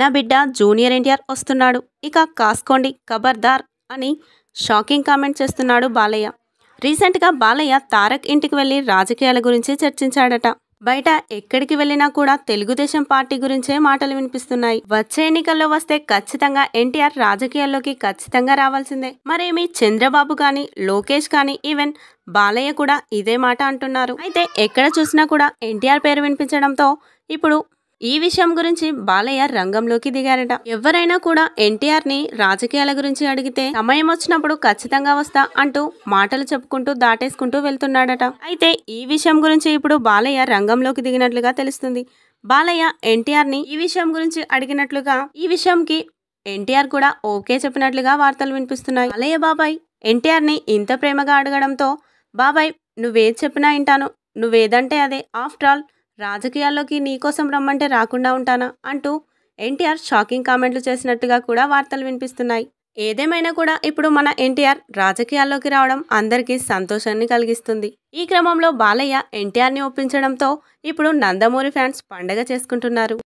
నా బిడ్డ జూనియర్ ఎన్టీఆర్ వస్తున్నాడు ఇక కాసుకోండి ఖబర్దార్ అని షాకింగ్ కామెంట్ చేస్తున్నాడు బాలయ్య రీసెంట్గా బాలయ్య తారక్ ఇంటికి వెళ్ళి రాజకీయాల గురించి చర్చించాడట బయట ఎక్కడికి వెళ్ళినా కూడా తెలుగుదేశం పార్టీ గురించే మాటలు వినిపిస్తున్నాయి వచ్చే ఎన్నికల్లో వస్తే ఖచ్చితంగా ఎన్టీఆర్ రాజకీయాల్లోకి ఖచ్చితంగా రావాల్సిందే మరేమి చంద్రబాబు కానీ లోకేష్ కానీ ఈవెన్ బాలయ్య కూడా ఇదే మాట అంటున్నారు అయితే ఎక్కడ చూసినా కూడా ఎన్టీఆర్ పేరు వినిపించడంతో ఇప్పుడు ఈ విషయం గురించి బాలయ్య రంగంలోకి దిగారట ఎవరైనా కూడా ఎన్టీఆర్ ని రాజకీయాల గురించి అడిగితే సమయం వచ్చినప్పుడు ఖచ్చితంగా వస్తా అంటూ మాటలు చెప్పుకుంటూ దాటేసుకుంటూ వెళ్తున్నాడట అయితే ఈ విషయం గురించి ఇప్పుడు బాలయ్య రంగంలోకి దిగినట్లుగా తెలుస్తుంది బాలయ్య ఎన్టీఆర్ ని ఈ విషయం గురించి అడిగినట్లుగా ఈ విషయంకి ఎన్టీఆర్ కూడా ఓకే చెప్పినట్లుగా వార్తలు వినిపిస్తున్నాయి బాలయ్య బాబాయ్ ఎన్టీఆర్ ని ఇంత ప్రేమగా అడగడంతో బాబాయ్ నువ్వేది చెప్పినా వింటాను నువ్వేదంటే అదే ఆఫ్టర్ ఆల్ రాజకీయాల్లోకి నీకోసం రమ్మంటే రాకుండా ఉంటానా అంటూ ఎన్టీఆర్ షాకింగ్ కామెంట్లు చేసినట్టుగా కూడా వార్తలు వినిపిస్తున్నాయి ఏదేమైనా కూడా ఇప్పుడు మన ఎన్టీఆర్ రాజకీయాల్లోకి రావడం అందరికీ సంతోషాన్ని కలిగిస్తుంది ఈ క్రమంలో బాలయ్య ఎన్టీఆర్ని ఒప్పించడంతో ఇప్పుడు నందమూరి ఫ్యాన్స్ పండగ చేసుకుంటున్నారు